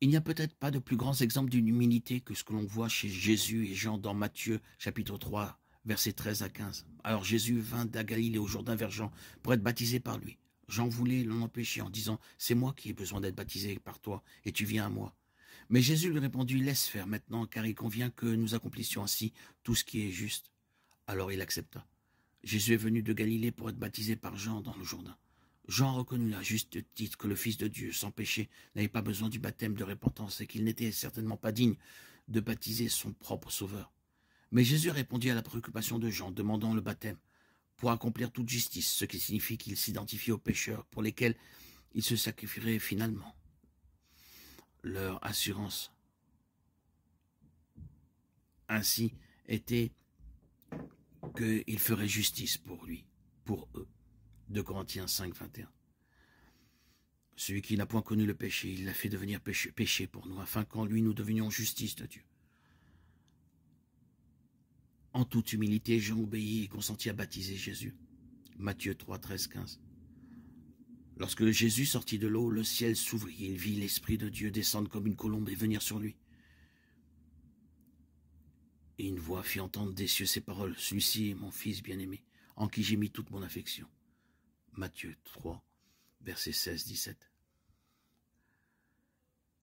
Il n'y a peut-être pas de plus grands exemples d'une humilité que ce que l'on voit chez Jésus et Jean dans Matthieu chapitre 3, versets 13 à 15. Alors Jésus vint à Galilée au Jourdain vers Jean pour être baptisé par lui. Jean voulait l'en empêcher en disant C'est moi qui ai besoin d'être baptisé par toi, et tu viens à moi. Mais Jésus lui répondit Laisse faire maintenant, car il convient que nous accomplissions ainsi tout ce qui est juste. Alors il accepta. Jésus est venu de Galilée pour être baptisé par Jean dans le Jourdain. Jean reconnut à juste titre que le Fils de Dieu, sans péché, n'avait pas besoin du baptême de repentance et qu'il n'était certainement pas digne de baptiser son propre Sauveur. Mais Jésus répondit à la préoccupation de Jean, demandant le baptême, pour accomplir toute justice, ce qui signifie qu'il s'identifiait aux pécheurs pour lesquels il se sacrifierait finalement. Leur assurance ainsi était qu'il ferait justice pour lui. 2 Corinthiens 5, 21. Celui qui n'a point connu le péché, il l'a fait devenir péché, pour nous, afin qu'en lui nous devenions justice de Dieu. En toute humilité, Jean obéit et consentit à baptiser Jésus. Matthieu 3, 13, 15. Lorsque Jésus sortit de l'eau, le ciel s'ouvrit il vit l'Esprit de Dieu descendre comme une colombe et venir sur lui. Et une voix fit entendre des cieux ces paroles. Celui-ci est mon Fils bien-aimé, en qui j'ai mis toute mon affection. Matthieu 3, verset 16-17.